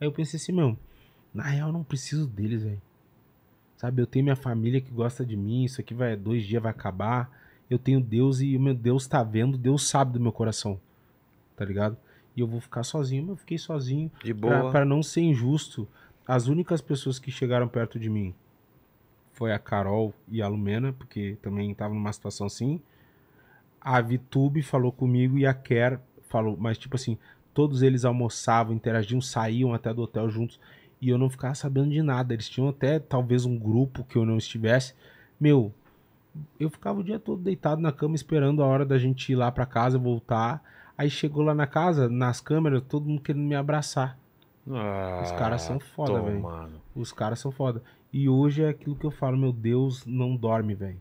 Aí eu pensei assim, meu, na real eu não preciso deles, velho. Sabe, eu tenho minha família que gosta de mim, isso aqui vai dois dias vai acabar. Eu tenho Deus e o meu Deus tá vendo, Deus sabe do meu coração. Tá ligado? E eu vou ficar sozinho, mas eu fiquei sozinho. De boa. Para não ser injusto, as únicas pessoas que chegaram perto de mim foi a Carol e a Lumena, porque também tava numa situação assim. A Vitube falou comigo e a Ker falou, mas tipo assim, todos eles almoçavam, interagiam, saíam até do hotel juntos e eu não ficava sabendo de nada. Eles tinham até talvez um grupo que eu não estivesse. Meu, eu ficava o dia todo deitado na cama esperando a hora da gente ir lá para casa, voltar. Aí chegou lá na casa, nas câmeras, todo mundo querendo me abraçar. Ah, Os caras são foda, velho. Os caras são foda. E hoje é aquilo que eu falo, meu Deus, não dorme, velho.